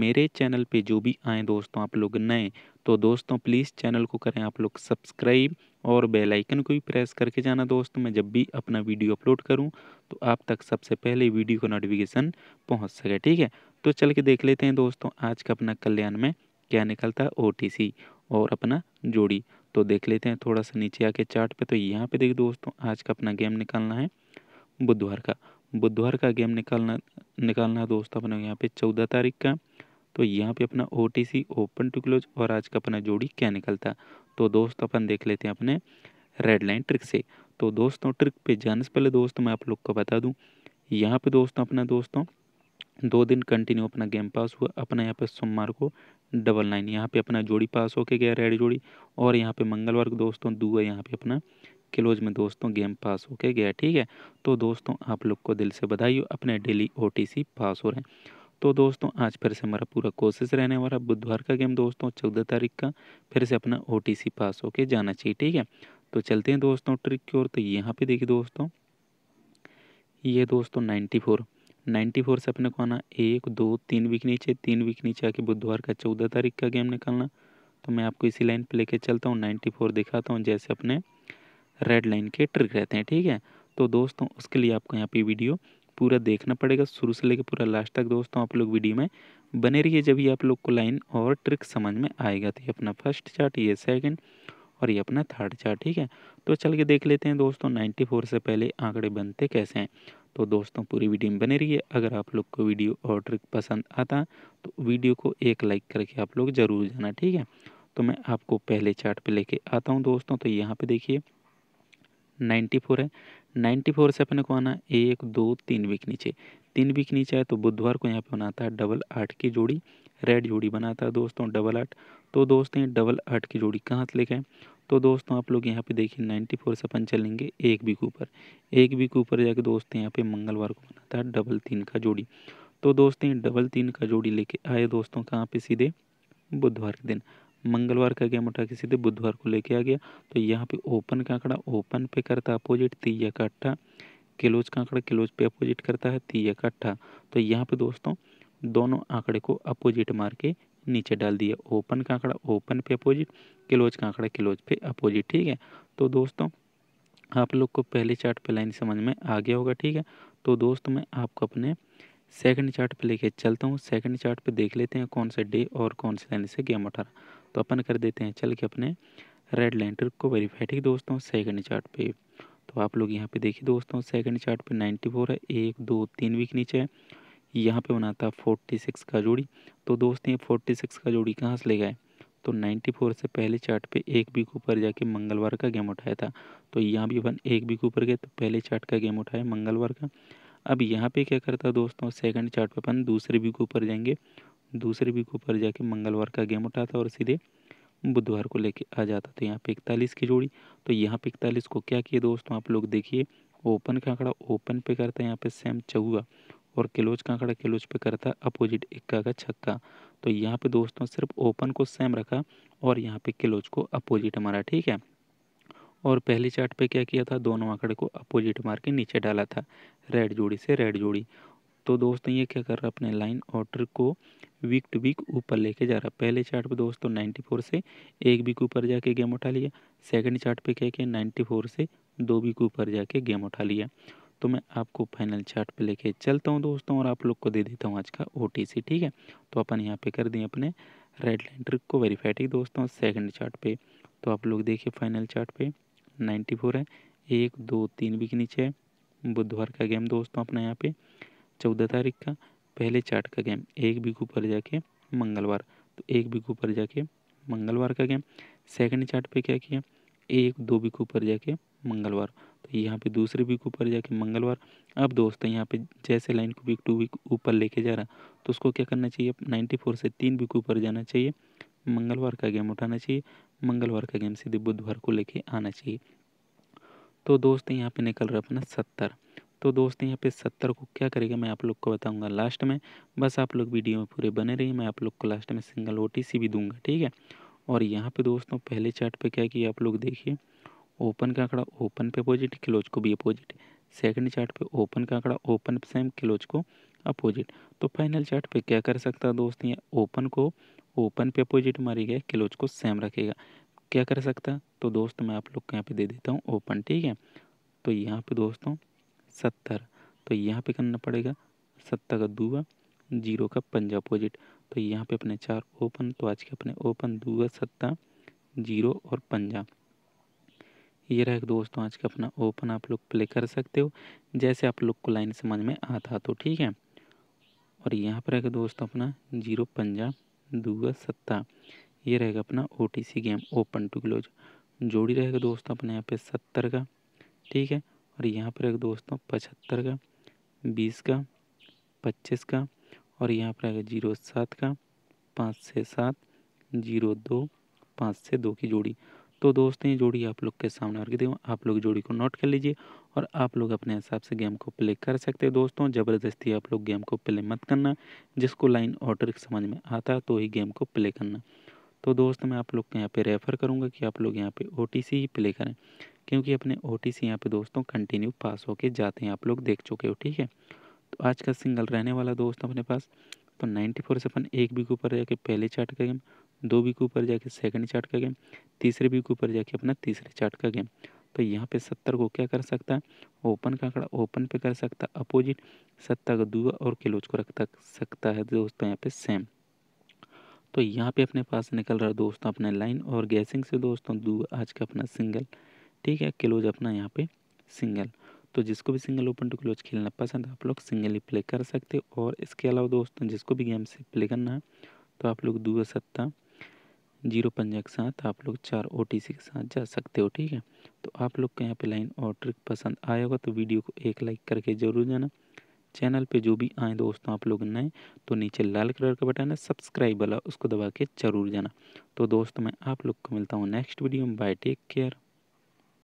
मेरे चैनल पे जो भी आए दोस्तों आप लोग नए तो दोस्तों प्लीज़ चैनल को करें आप लोग सब्सक्राइब और बेल आइकन को भी प्रेस करके जाना दोस्तों मैं जब भी अपना वीडियो अपलोड करूं तो आप तक सबसे पहले वीडियो का नोटिफिकेशन पहुंच सके ठीक है तो चल के देख लेते हैं दोस्तों आज का अपना कल्याण में क्या निकलता है ओ और अपना जोड़ी तो देख लेते हैं थोड़ा सा नीचे आके चार्ट पे तो यहाँ पे देखिए दोस्तों आज का अपना गेम निकालना है बुधवार का बुधवार का गेम निकालना निकालना दोस्तों अपने यहाँ पे चौदह तारीख का तो यहाँ पे अपना ओ ओपन टू क्लोज और आज का अपना जोड़ी क्या निकलता तो दोस्त अपन देख लेते हैं अपने रेड लाइन ट्रिक से तो दोस्तों ट्रिक पे जाने से पहले दोस्तों मैं आप लोग को बता दूँ यहाँ पे दोस्तों अपना दोस्तों दो दिन कंटिन्यू अपना गेम पास हुआ अपना यहाँ पे सोमवार को डबल नाइन यहाँ पे अपना जोड़ी पास होके गया रेड जोड़ी और यहाँ पे मंगलवार को दोस्तों दो है यहाँ पे अपना क्लोज में दोस्तों गेम पास होके गया ठीक है तो दोस्तों आप लोग को दिल से बधाई हो अपने डेली ओ पास हो रहे हैं तो दोस्तों आज फिर से हमारा पूरा कोशिश रहने वाला बुधवार का गेम दोस्तों चौदह तारीख का फिर से अपना ओ पास होके जाना चाहिए ठीक है तो चलते हैं दोस्तों ट्रिक की ओर तो यहाँ पे देखिए दोस्तों ये दोस्तों नाइन्टी फोर नाइन्टी फोर से अपने को आना एक दो तीन वीक नीचे तीन वीक नीचे आके बुधवार का चौदह तारीख का गेम निकालना तो मैं आपको इसी लाइन पे लेके चलता हूँ नाइन्टी फोर दिखाता हूँ जैसे अपने रेड लाइन के ट्रिक रहते हैं ठीक है तो दोस्तों उसके लिए आपको यहाँ पे वीडियो पूरा देखना पड़ेगा शुरू से लेकर पूरा लास्ट तक दोस्तों आप लोग वीडियो में बने रहिए जब ये आप लोग को लाइन और ट्रिक समझ में आएगा तो ये अपना फर्स्ट चार्ट ये सेकंड और ये अपना थर्ड चार्ट ठीक है तो चल के देख लेते हैं दोस्तों फोर से पहले आंकड़े बनते कैसे हैं तो दोस्तों पूरी वीडियो में बने रहिए अगर आप लोग को वीडियो और ट्रिक पसंद आता तो वीडियो को एक लाइक करके आप लोग ज़रूर जाना ठीक है तो मैं आपको पहले चार्ट पर लेके आता हूँ दोस्तों तो यहाँ पर देखिए 94 है नाइन्टी फोर से अपने को आना एक दो तीन वीक नीचे तीन वीक नीचे आए तो बुधवार को यहाँ पे बनाता है डबल आठ की जोड़ी रेड जोड़ी बनाता है दोस्तों डबल आठ तो दोस्तों ये डबल आठ की जोड़ी कहाँ से लेके आए तो दोस्तों आप लोग यहाँ पे देखिए नाइन्टी फोर से अपन चलेंगे एक वीक ऊपर एक वीक ऊपर जाके दोस्तों यहाँ पे मंगलवार को बनाता है डबल तीन का जोड़ी तो दोस्तों डबल तीन का जोड़ी लेके आए दोस्तों कहाँ पे सीधे बुधवार के दिन मंगलवार का गेम उठा के सीधे बुधवार को लेके आ गया तो यहाँ पे ओपन का आंकड़ा ओपन पे करता अपोजिट तीया का क्लोज का आंकड़ा क्लोज पे अपोजिट करता है तीया का तो यहाँ पे दोस्तों दोनों आंकड़े को अपोजिट मार के नीचे डाल दिया ओपन का आंकड़ा ओपन पे अपोजिट क्लोज का आंकड़ा क्लोज पे अपोजिट ठीक है तो दोस्तों आप लोग को पहले चार्ट पे लाइन समझ में आ गया होगा ठीक है तो दोस्त मैं आपको अपने सेकंड चार्ट पे लेके चलता हूँ सेकंड चार्ट पे देख लेते हैं कौन सा डे और कौन से लाइन से गेम उठा रहा तो अपन कर देते हैं चल के अपने रेड लेंटर को वेरीफाई ठीक दोस्तों सेकंड चार्ट पे तो आप लोग यहाँ पे देखिए दोस्तों सेकंड चार्ट पे 94 है एक दो तीन वीक नीचे है यहाँ पे बना था 46 का जोड़ी तो दोस्त ये 46 का जोड़ी कहाँ से ले गए तो 94 से पहले चार्ट पे एक वीक ऊपर जाके मंगलवार का गेम उठाया था तो यहाँ भी अपन एक वीक ऊपर गए तो पहले चार्ट का गेम उठाया मंगलवार का अब यहाँ पे क्या करता दोस्तों सेकंड चार्ट पे अपन दूसरे वीक ऊपर जाएंगे दूसरे वीक ऊपर जाके मंगलवार का गेम उठाता और सीधे बुधवार को लेके आ जाता तो यहाँ पे इकतालीस की जोड़ी तो यहाँ पे इकतालीस को क्या किए दोस्तों आप लोग देखिए ओपन का आंकड़ा ओपन पे करता है यहाँ पे सेम चौगा और क्लोज का आंकड़ा क्लोज पे करता है अपोजिट इक्का का छक्का तो यहाँ पे दोस्तों सिर्फ ओपन को सेम रखा और यहाँ पे क्लोज को अपोजिट हमारा ठीक है और पहली चार्ट पे क्या किया था दोनों आंकड़े को अपोजिट मार के नीचे डाला था रेड जोड़ी से रेड जोड़ी तो दोस्तों ये क्या कर रहा है अपने लाइन ऑर्डर को वीक टू वीक ऊपर लेके जा रहा है पहले चार्ट पे दोस्तों 94 से एक वीक ऊपर जाके गेम उठा लिया सेकंड चार्ट पे क्या किया 94 से दो वीक ऊपर जाके गेम उठा लिया तो मैं आपको फाइनल चार्ट पे लेके चलता हूँ दोस्तों और आप लोग को दे देता हूँ आज का ओ ठीक है तो अपन यहाँ पे कर दें अपने रेड लाइन ट्रिक को वेरीफाई ठीक दोस्तों सेकंड चार्ट पे तो आप लोग देखिए फाइनल चार्ट पे नाइन्टी है एक दो तीन वीक नीचे है बुधवार का गेम दोस्तों अपना यहाँ पे चौदह तारीख का पहले चार्ट का गेम एक वीक ऊपर जाके मंगलवार तो एक वीक ऊपर जाके मंगलवार का गेम सेकंड चार्ट पे क्या किया एक दो वीक ऊपर जाके मंगलवार तो यहाँ पे दूसरे वीक ऊपर जाके मंगलवार अब दोस्तों यहाँ पे जैसे लाइन को वीक टू वीक ऊपर लेके जा रहा तो उसको क्या करना चाहिए नाइन्टी फोर से तीन वीक ऊपर जाना चाहिए मंगलवार का गेम उठाना चाहिए मंगलवार का गेम सीधे बुधवार को लेके आना चाहिए तो दोस्त यहाँ पे निकल रहा अपना सत्तर तो दोस्त यहाँ पे सत्तर को क्या करेगा मैं आप लोग को बताऊंगा लास्ट में बस आप लोग वीडियो में पूरे बने रहिए मैं आप लोग को लास्ट में सिंगल ओ भी दूंगा ठीक है और यहाँ पे दोस्तों पहले चार्ट पे क्या किया आप लोग देखिए ओपन का आंकड़ा ओपन पे अपोजिट क्लोज को भी अपोजिट सेकंड चार्ट पे ओपन का आंकड़ा ओपन सेम क्लोज को अपोजिट तो फाइनल चार्ट पे क्या कर सकता है दोस्त ये ओपन को ओपन पे अपोजिट मारेगा क्लोज को सेम रखेगा क्या कर सकता तो दोस्त मैं आप लोग को यहाँ पे दे देता हूँ ओपन ठीक है तो यहाँ पे दोस्तों सत्तर तो यहाँ पे करना पड़ेगा सत्तर का दुआ जीरो का पंजा अपोजिट तो यहाँ पे अपने चार ओपन तो आज के अपने ओपन दुआ सत्ता जीरो और पंजा ये रहेगा दोस्तों तो आज का अपना ओपन आप लोग प्ले कर सकते हो जैसे आप लोग को लाइन समझ में आता तो ठीक है और यहाँ पर रहेगा दोस्तों अपना जीरो पंजा दुआ सत्ता ये रहेगा अपना ओ गेम ओपन टू क्लोज जोड़ी रहेगा दोस्तों अपने यहाँ पे सत्तर का ठीक है और यहाँ पर एक दोस्तों पचहत्तर का बीस का पच्चीस का और यहाँ पर आएगा जीरो सात का पाँच से सात जीरो दो पाँच से दो की जोड़ी तो दोस्तों ये जोड़ी आप लोग के सामने रख दी आप लोग जोड़ी को नोट कर लीजिए और आप लोग अपने हिसाब से गेम को प्ले कर सकते हैं दोस्तों ज़बरदस्ती आप लोग गेम को प्ले मत करना जिसको लाइन ऑर्डर समझ में आता तो ही गेम को प्ले करना तो दोस्त मैं आप लोग को यहाँ पे रेफ़र करूँगा कि आप लोग यहाँ पे ओ ही प्ले करें क्योंकि अपने ओ टी यहाँ पर दोस्तों कंटिन्यू पास होके जाते हैं आप लोग देख चुके हो ठीक है तो आज का सिंगल रहने वाला दोस्त अपने पास तो फोर से अपन एक बी के ऊपर जाके पहले चार्ट का गेम दो बी के ऊपर जाके सेकेंड चार्ट का गेम तीसरे बी के ऊपर जाके अपना तीसरे चार्ट का गेम तो यहाँ पे सत्तर को क्या कर सकता है ओपन का आंकड़ा ओपन पे कर सकता है अपोजिट सत्ता का दुआ और क्लोज को रख सकता है दोस्तों यहाँ पे सेम तो यहाँ पे अपने पास निकल रहा है दोस्तों अपने लाइन और गैसिंग से दोस्तों दो आज का अपना सिंगल ठीक है क्लोज अपना यहाँ पे सिंगल तो जिसको भी सिंगल ओपन टू क्लोज खेलना पसंद आप लोग सिंगल ही प्ले कर सकते हो और इसके अलावा दोस्तों जिसको भी गेम से प्ले करना है तो आप लोग दो सत्ता जीरो पंजा के साथ आप लोग चार ओ के साथ जा सकते हो ठीक है तो आप लोग का यहाँ पे लाइन और ट्रिक पसंद आया होगा तो वीडियो को एक लाइक करके जरूर जाना चैनल पे जो भी आए दोस्तों आप लोग नए तो नीचे लाल कलर का बटन है सब्सक्राइब वाला उसको दबा के जरूर जाना तो दोस्तों मैं आप लोग को मिलता हूँ नेक्स्ट वीडियो में बाय टेक केयर